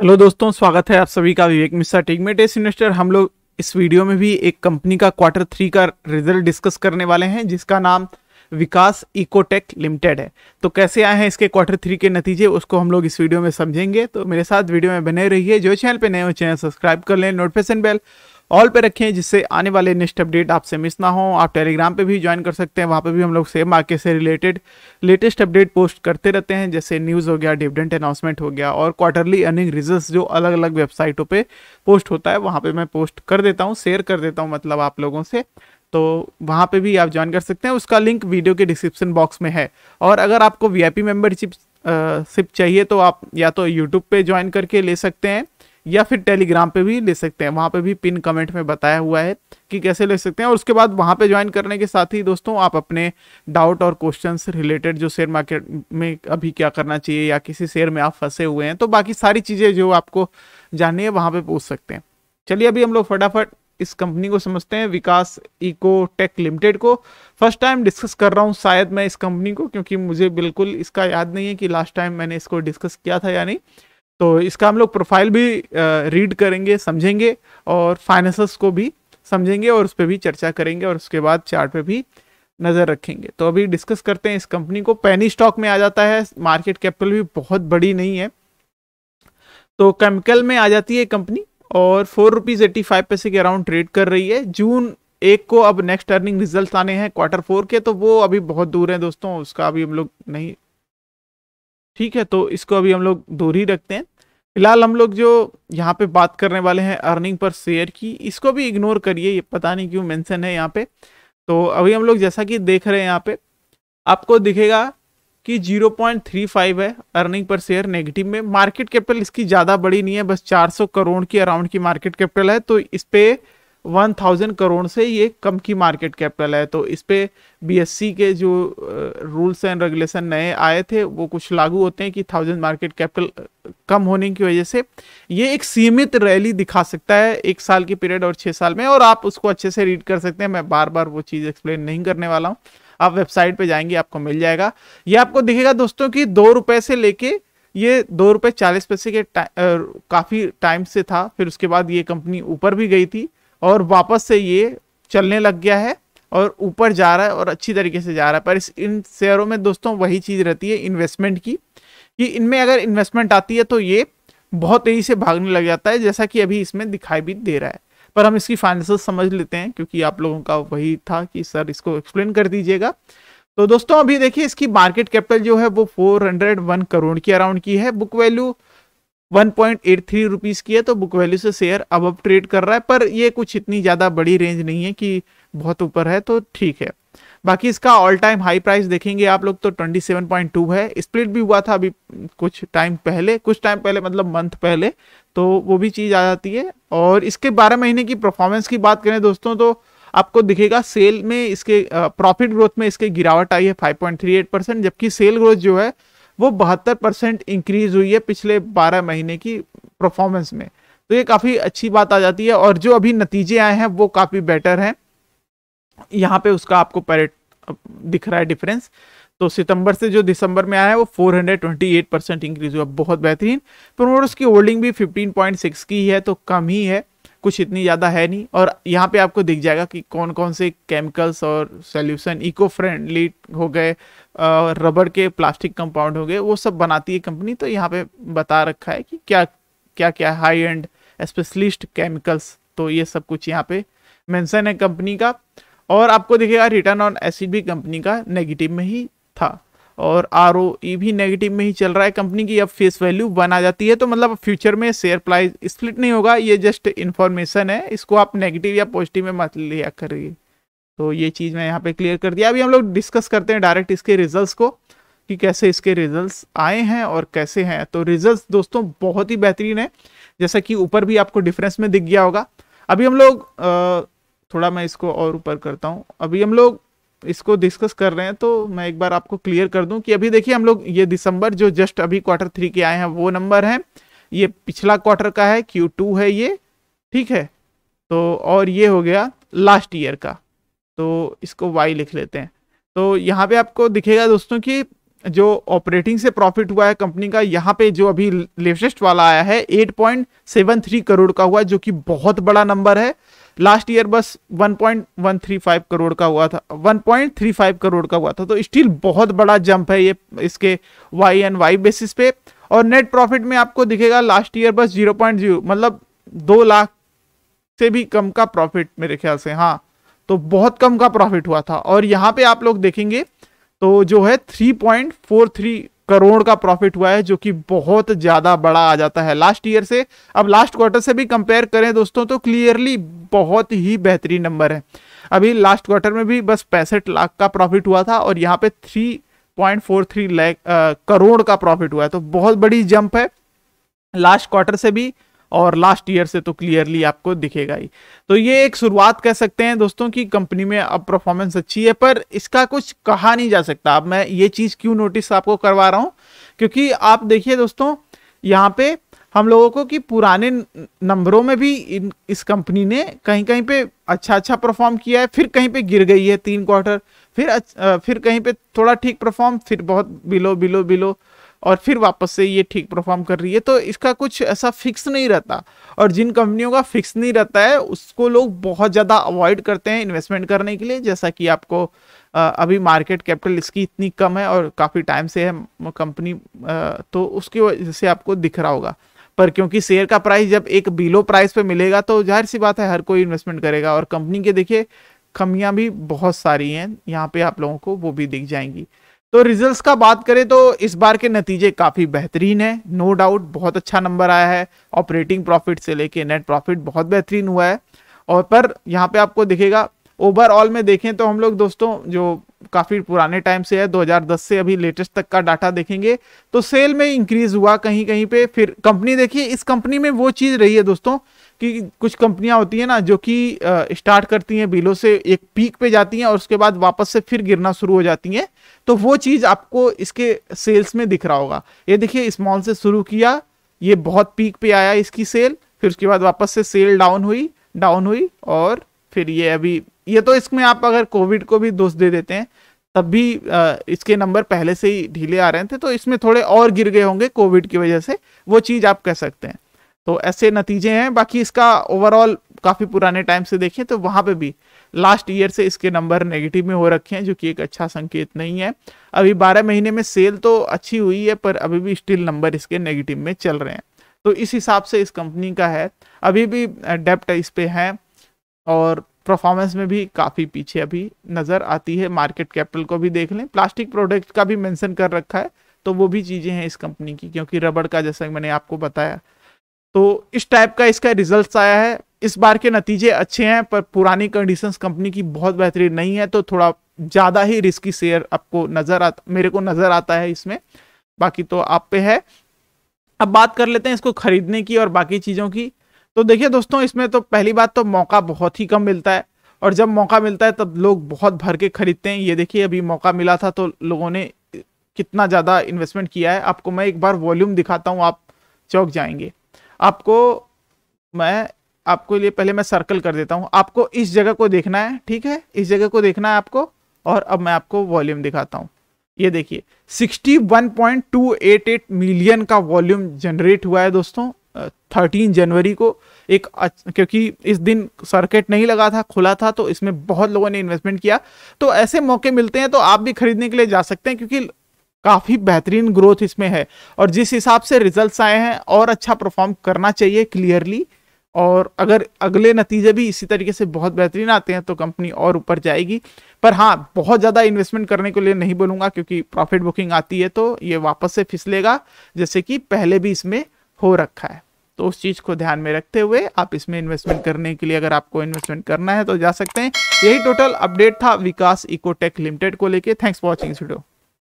hello दोस्तों स्वागत है आप सभी का विवेक मिश्रा एस इन्वेस्टर हम लोग इस वीडियो में भी एक कंपनी का क्वार्टर थ्री का रिजल्ट डिस्कस करने वाले हैं जिसका नाम विकास इकोटेक लिमिटेड है तो कैसे आए हैं इसके क्वार्टर थ्री के नतीजे उसको हम लोग इस वीडियो में समझेंगे तो मेरे साथ वीडियो में बने रहिए जो चैनल पे नए हो चैनल सब्सक्राइब कर लें नोटिफिकेशन बेल ऑल पे रखें जिससे आने वाले नेक्स्ट अपडेट आपसे मिस ना हो आप टेलीग्राम पे भी ज्वाइन कर सकते हैं वहाँ पे भी हम लोग सेम मार्केट से रिलेटेड लेटेस्ट अपडेट पोस्ट करते रहते हैं जैसे न्यूज़ हो गया डिविडेंट अनाउंसमेंट हो गया और क्वार्टरली अर्निंग रिजल्ट जो अलग अलग वेबसाइटों पर पोस्ट होता है वहाँ पर मैं पोस्ट कर देता हूँ शेयर कर देता हूँ मतलब आप लोगों से तो वहाँ पर भी आप ज्वाइन कर सकते हैं उसका लिंक वीडियो के डिस्क्रिप्शन बॉक्स में है और अगर आपको वी पी मेंबरशिप सिप चाहिए तो आप या तो यूट्यूब पे ज्वाइन करके ले सकते हैं या फिर टेलीग्राम पे भी ले सकते हैं वहाँ पे भी पिन कमेंट में बताया हुआ है कि कैसे ले सकते हैं और उसके बाद वहाँ पे ज्वाइन करने के साथ ही दोस्तों आप अपने डाउट और क्वेश्चन रिलेटेड जो शेयर मार्केट में अभी क्या करना चाहिए या किसी शेयर में आप फंसे हुए हैं तो बाकी सारी चीज़ें जो आपको जाननी है वहाँ पर पूछ सकते हैं चलिए अभी हम लोग फटाफट इस कंपनी को समझते हैं विकास इको टेक लिमिटेड को फर्स्ट टाइम डिस्कस कर रहा हूँ शायद मैं इस कंपनी को क्योंकि मुझे बिल्कुल इसका याद नहीं है कि लास्ट टाइम मैंने इसको डिस्कस किया था या नहीं तो इसका हम लोग प्रोफाइल भी रीड करेंगे समझेंगे और फाइनेंस को भी समझेंगे और उस पर भी चर्चा करेंगे और उसके बाद चार्ट पे भी नज़र रखेंगे तो अभी डिस्कस करते हैं इस कंपनी को पैनी स्टॉक में आ जाता है मार्केट कैपिटल भी बहुत बड़ी नहीं है तो केमिकल में आ जाती है कंपनी और फोर रुपीज़ एट्टी फाइव पैसे के अराउंड ट्रेड कर रही है जून एक को अब नेक्स्ट अर्निंग रिजल्ट आने हैं क्वार्टर फोर के तो वो अभी बहुत दूर हैं दोस्तों उसका अभी हम लोग नहीं ठीक है तो इसको अभी हम लोग दूर ही रखते हैं फिलहाल हम लोग जो यहाँ पे बात करने वाले हैं अर्निंग पर शेयर की इसको भी इग्नोर करिए ये पता नहीं क्यों मेंशन है यहाँ पे तो अभी हम लोग जैसा कि देख रहे हैं यहाँ पे आपको दिखेगा कि 0.35 है अर्निंग पर शेयर नेगेटिव में मार्केट कैपिटल इसकी ज़्यादा बड़ी नहीं है बस 400 करोड़ की अराउंड की मार्केट कैपिटल है तो इस पर वन थाउजेंड करोड़ से ये कम की मार्केट कैपिटल है तो इस पर बी के जो रूल्स एंड रेगुलेशन नए आए थे वो कुछ लागू होते हैं कि थाउजेंड मार्केट कैपिटल कम होने की वजह से ये एक सीमित रैली दिखा सकता है एक साल के पीरियड और छः साल में और आप उसको अच्छे से रीड कर सकते हैं मैं बार बार वो चीज़ एक्सप्लेन नहीं करने वाला हूँ आप वेबसाइट पे जाएंगे आपको मिल जाएगा ये आपको दिखेगा दोस्तों कि दो रुपए से लेके ये दो रुपये चालीस पैसे के टा, काफ़ी टाइम से था फिर उसके बाद ये कंपनी ऊपर भी गई थी और वापस से ये चलने लग गया है और ऊपर जा रहा है और अच्छी तरीके से जा रहा है पर इस इन शेयरों में दोस्तों वही चीज़ रहती है इन्वेस्टमेंट की कि इनमें अगर इन्वेस्टमेंट आती है तो ये बहुत तेज़ी से भागने लग जाता है जैसा कि अभी इसमें दिखाई भी दे रहा है पर हम इसकी फाइनेंशियल समझ लेते हैं क्योंकि आप लोगों का वही था कि सर इसको एक्सप्लेन कर दीजिएगा तो दोस्तों अभी देखिए इसकी मार्केट कैपिटल जो है वो 401 करोड़ की अराउंड की है book value one point eight three rupees की है तो बुक वैल्यू से शेयर अब अब ट्रेड कर रहा है पर ये कुछ इतनी ज़्यादा बड़ी रेंज नहीं है कि बहुत ऊपर है तो ठीक है बाकी इसका ऑल टाइम हाई प्राइस देखेंगे आप लोग तो 27.2 है स्प्लिट भी हुआ था अभी कुछ टाइम पहले कुछ टाइम पहले मतलब मंथ पहले तो वो भी चीज़ आ जाती है और इसके बारह महीने की परफॉर्मेंस की बात करें दोस्तों तो आपको दिखेगा सेल में इसके प्रॉफिट ग्रोथ में इसके गिरावट आई है 5.38 परसेंट जबकि सेल ग्रोथ जो है वो बहत्तर परसेंट इंक्रीज हुई है पिछले बारह महीने की परफॉर्मेंस में तो ये काफ़ी अच्छी बात आ जाती है और जो अभी नतीजे आए हैं वो काफ़ी बेटर हैं यहाँ पे उसका आपको पैरेट दिख रहा है डिफरेंस तो सितंबर से जो दिसंबर में आया है वो 428 परसेंट इंक्रीज हुआ बहुत बेहतरीन प्रोमोटर्स की होल्डिंग भी 15.6 की है तो कम ही है कुछ इतनी ज़्यादा है नहीं और यहाँ पे आपको दिख जाएगा कि कौन कौन से केमिकल्स और सोल्यूशन इको फ्रेंडली हो गए रबड़ के प्लास्टिक कंपाउंड हो गए वो सब बनाती है कंपनी तो यहाँ पे बता रखा है कि क्या क्या क्या हाई एंड स्पेशलिस्ट केमिकल्स तो ये सब कुछ यहाँ पे मेंशन है कंपनी का और आपको दिखेगा रिटर्न ऑन एसिड भी कंपनी का नेगेटिव में ही और आर e भी नेगेटिव में ही चल रहा है कंपनी की अब फेस वैल्यू वन आ जाती है तो मतलब फ्यूचर में शेयर प्राइस स्प्लिट नहीं होगा ये जस्ट इन्फॉर्मेशन है इसको आप नेगेटिव या पॉजिटिव में मत लिया करिए तो ये चीज़ मैं यहाँ पे क्लियर कर दिया अभी हम लोग डिस्कस करते हैं डायरेक्ट इसके रिजल्ट को कि कैसे इसके रिजल्ट आए हैं और कैसे हैं तो रिजल्ट दोस्तों बहुत ही बेहतरीन है जैसा कि ऊपर भी आपको डिफरेंस में दिख गया होगा अभी हम लोग थोड़ा मैं इसको और ऊपर करता हूँ अभी हम लोग इसको डिस्कस कर रहे हैं तो मैं एक बार आपको क्लियर कर दूं कि अभी देखिए हम लोग ये दिसंबर जो जस्ट अभी क्वार्टर थ्री के आए हैं वो नंबर है ये पिछला क्वार्टर का है क्यू टू है ये ठीक है तो और ये हो गया लास्ट ईयर का तो इसको वाई लिख लेते हैं तो यहाँ पे आपको दिखेगा दोस्तों कि जो ऑपरेटिंग से प्रॉफिट हुआ है कंपनी का यहाँ पे जो अभी लेटेस्ट वाला आया है 8.73 करोड़ का हुआ जो कि बहुत बड़ा नंबर है लास्ट ईयर बस 1.135 करोड़ का हुआ था 1.35 करोड़ का हुआ था तो स्टील बहुत बड़ा जंप है ये इसके वाई एंड वाई बेसिस पे और नेट प्रॉफिट में आपको दिखेगा लास्ट ईयर बस 0.0 मतलब दो लाख से भी कम का प्रॉफिट मेरे ख्याल से हाँ तो बहुत कम का प्रॉफिट हुआ था और यहाँ पे आप लोग देखेंगे तो जो है थ्री करोड़ का प्रॉफिट हुआ है जो कि बहुत ज़्यादा बड़ा आ जाता है लास्ट ईयर से अब लास्ट क्वार्टर से भी कंपेयर करें दोस्तों तो क्लियरली बहुत ही बेहतरीन नंबर है अभी लास्ट क्वार्टर में भी बस पैंसठ लाख का प्रॉफिट हुआ था और यहाँ पे three point four three lakh crore का प्रॉफिट हुआ है तो बहुत बड़ी जंप है लास्ट क्वार्टर से भी और लास्ट ईयर से तो क्लियरली आपको दिखेगा ही तो ये एक शुरुआत कह सकते हैं दोस्तों कि कंपनी में अब परफॉर्मेंस अच्छी है पर इसका कुछ कहा नहीं जा सकता अब मैं ये चीज़ क्यों नोटिस आपको करवा रहा हूँ क्योंकि आप देखिए दोस्तों यहाँ पे हम लोगों को कि पुराने नंबरों में भी इन, इस कंपनी ने कहीं कहीं पे अच्छा अच्छा परफॉर्म किया है फिर कहीं पे गिर गई है तीन क्वार्टर फिर अच्छा, फिर कहीं पे थोड़ा ठीक परफॉर्म फिर बहुत बिलो बिलो बिलो और फिर वापस से ये ठीक परफॉर्म कर रही है तो इसका कुछ ऐसा फिक्स नहीं रहता और जिन कंपनियों का फिक्स नहीं रहता है उसको लोग बहुत ज़्यादा अवॉइड करते हैं इन्वेस्टमेंट करने के लिए जैसा कि आपको अभी मार्केट कैपिटल इसकी इतनी कम है और काफ़ी टाइम से है कंपनी तो उसकी वजह से आपको दिख रहा होगा पर क्योंकि शेयर का प्राइस जब एक बिलो प्राइस पे मिलेगा तो जाहिर सी बात है हर कोई इन्वेस्टमेंट करेगा और कंपनी के देखिए कमियां भी बहुत सारी हैं यहाँ पे आप लोगों को वो भी दिख जाएंगी तो रिजल्ट्स का बात करें तो इस बार के नतीजे काफ़ी बेहतरीन है नो डाउट बहुत अच्छा नंबर आया है ऑपरेटिंग प्रॉफिट से लेके नेट प्रॉफिट बहुत बेहतरीन हुआ है और पर यहाँ पे आपको दिखेगा ओवरऑल में देखें तो हम लोग दोस्तों जो काफ़ी पुराने टाइम से है 2010 से अभी लेटेस्ट तक का डाटा देखेंगे तो सेल में इंक्रीज हुआ कहीं कहीं पे फिर कंपनी देखिए इस कंपनी में वो चीज़ रही है दोस्तों कि कुछ कंपनियां होती हैं ना जो कि स्टार्ट करती हैं बिलो से एक पीक पे जाती हैं और उसके बाद वापस से फिर गिरना शुरू हो जाती हैं तो वो चीज़ आपको इसके सेल्स में दिख रहा होगा ये देखिए स्मॉल से शुरू किया ये बहुत पीक पे आया इसकी सेल फिर उसके बाद वापस से सेल डाउन हुई डाउन हुई और फिर ये अभी ये तो इसमें आप अगर कोविड को भी दोष दे देते हैं तब भी इसके नंबर पहले से ही ढीले आ रहे थे तो इसमें थोड़े और गिर गए होंगे कोविड की वजह से वो चीज़ आप कह सकते हैं तो ऐसे नतीजे हैं बाकी इसका ओवरऑल काफ़ी पुराने टाइम से देखें तो वहाँ पे भी लास्ट ईयर से इसके नंबर नेगेटिव में हो रखे हैं जो कि एक अच्छा संकेत नहीं है अभी 12 महीने में सेल तो अच्छी हुई है पर अभी भी स्टिल नंबर इसके नेगेटिव में चल रहे हैं तो इस हिसाब से इस कंपनी का है अभी भी डेप्ट इस पे है और परफॉर्मेंस में भी काफ़ी पीछे अभी नज़र आती है मार्केट कैपिटल को भी देख लें प्लास्टिक प्रोडक्ट का भी मेंशन कर रखा है तो वो भी चीज़ें हैं इस कंपनी की क्योंकि रबड़ का जैसा मैंने आपको बताया तो इस टाइप का इसका रिजल्ट आया है इस बार के नतीजे अच्छे हैं पर पुरानी कंडीशन कंपनी की बहुत बेहतरीन नहीं है तो थोड़ा ज़्यादा ही रिस्की शेयर आपको नज़र आता मेरे को नज़र आता है इसमें बाकी तो आप पे है अब बात कर लेते हैं इसको खरीदने की और बाकी चीज़ों की तो देखिए दोस्तों इसमें तो पहली बात तो मौका बहुत ही कम मिलता है और जब मौका मिलता है तब लोग बहुत भर के खरीदते हैं ये देखिए अभी मौका मिला था तो लोगों ने कितना ज़्यादा इन्वेस्टमेंट किया है आपको मैं एक बार वॉल्यूम दिखाता हूँ आप चौक जाएंगे आपको मैं आपको लिए पहले मैं सर्कल कर देता हूँ आपको इस जगह को देखना है ठीक है इस जगह को देखना है आपको और अब मैं आपको वॉल्यूम दिखाता हूँ ये देखिए 61.288 मिलियन का वॉल्यूम जनरेट हुआ है दोस्तों थर्टीन जनवरी को एक क्योंकि इस दिन सर्किट नहीं लगा था खुला था तो इसमें बहुत लोगों ने इन्वेस्टमेंट किया तो ऐसे मौके मिलते हैं तो आप भी खरीदने के लिए जा सकते हैं क्योंकि काफ़ी बेहतरीन ग्रोथ इसमें है और जिस हिसाब से रिजल्ट्स आए हैं और अच्छा परफॉर्म करना चाहिए क्लियरली और अगर अगले नतीजे भी इसी तरीके से बहुत बेहतरीन आते हैं तो कंपनी और ऊपर जाएगी पर हाँ बहुत ज़्यादा इन्वेस्टमेंट करने के लिए नहीं बोलूँगा क्योंकि प्रॉफिट बुकिंग आती है तो ये वापस से फिसलेगा जैसे कि पहले भी इसमें हो रखा है तो उस चीज़ को ध्यान में रखते हुए आप इसमें इन्वेस्टमेंट करने के लिए अगर आपको इन्वेस्टमेंट करना है तो जा सकते हैं यही टोटल अपडेट था विकास इकोटेक लिमिटेड को लेके थैंक्स फॉर वॉचिंग वीडियो